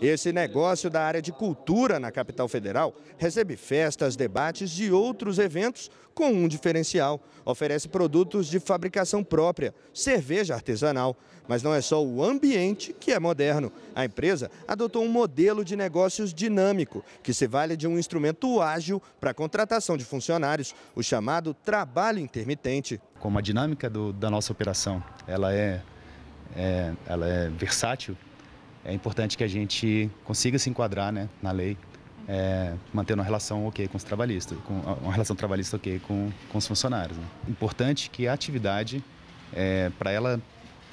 Esse negócio da área de cultura na capital federal recebe festas, debates e outros eventos com um diferencial. Oferece produtos de fabricação própria, cerveja artesanal. Mas não é só o ambiente que é moderno. A empresa adotou um modelo de negócios dinâmico, que se vale de um instrumento ágil para a contratação de funcionários, o chamado trabalho intermitente. Como a dinâmica do, da nossa operação ela é, é ela é versátil, é importante que a gente consiga se enquadrar né, na lei, é, mantendo uma relação ok com os trabalhistas, com, uma relação trabalhista ok com, com os funcionários. Né? Importante que a atividade, é, para ela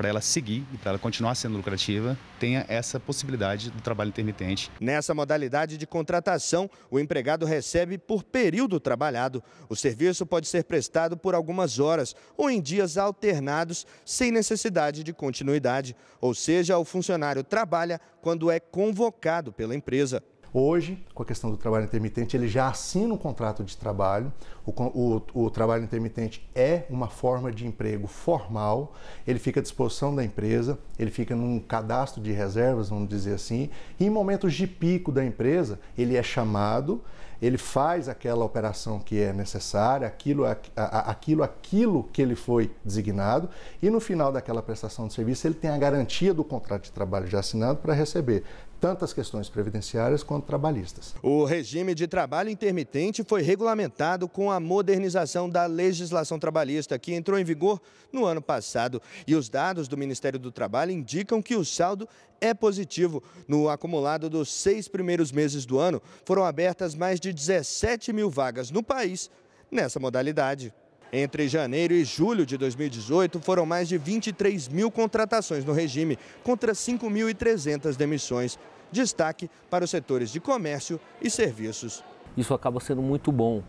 para ela seguir e para ela continuar sendo lucrativa, tenha essa possibilidade do trabalho intermitente. Nessa modalidade de contratação, o empregado recebe por período trabalhado. O serviço pode ser prestado por algumas horas ou em dias alternados, sem necessidade de continuidade. Ou seja, o funcionário trabalha quando é convocado pela empresa. Hoje, com a questão do trabalho intermitente, ele já assina um contrato de trabalho. O, o, o trabalho intermitente é uma forma de emprego formal, ele fica à disposição da empresa, ele fica num cadastro de reservas, vamos dizer assim, e em momentos de pico da empresa, ele é chamado, ele faz aquela operação que é necessária, aquilo, a, a, aquilo, aquilo que ele foi designado, e no final daquela prestação de serviço ele tem a garantia do contrato de trabalho já assinado para receber tanto as questões previdenciárias quanto trabalhistas. O regime de trabalho intermitente foi regulamentado com a modernização da legislação trabalhista, que entrou em vigor no ano passado. E os dados do Ministério do Trabalho indicam que o saldo é positivo. No acumulado dos seis primeiros meses do ano, foram abertas mais de 17 mil vagas no país nessa modalidade. Entre janeiro e julho de 2018, foram mais de 23 mil contratações no regime, contra 5.300 demissões destaque para os setores de comércio e serviços. Isso acaba sendo muito bom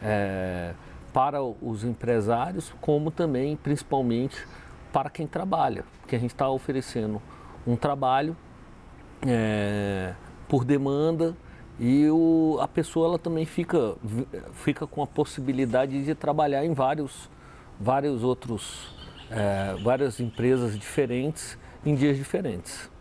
é, para os empresários, como também, principalmente, para quem trabalha, porque a gente está oferecendo um trabalho é, por demanda e o, a pessoa ela também fica, fica com a possibilidade de trabalhar em vários, vários outros, é, várias empresas diferentes em dias diferentes.